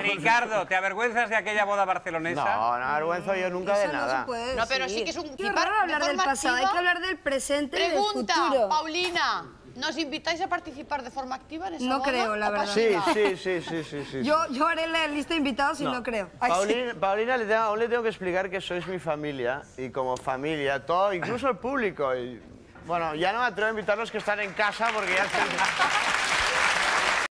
Ricardo, ¿te avergüenzas de aquella boda barcelonesa? No, no avergüenzo yo nunca de nada. No, pero sí que es un Qué raro hablar del pasado, hay que hablar del presente Pregunta, y del futuro. Paulina, ¿nos invitáis a participar de forma activa en esa No creo, la verdad. Sí, sí, sí, sí, sí, sí. Yo, yo haré la lista de invitados y no, creo. Paulina, Paulina, le tengo, aún le tengo que explicar que sois mi familia y como familia, todo, incluso el público. bueno, ya no me atrevo a invitarlos que están en casa porque ya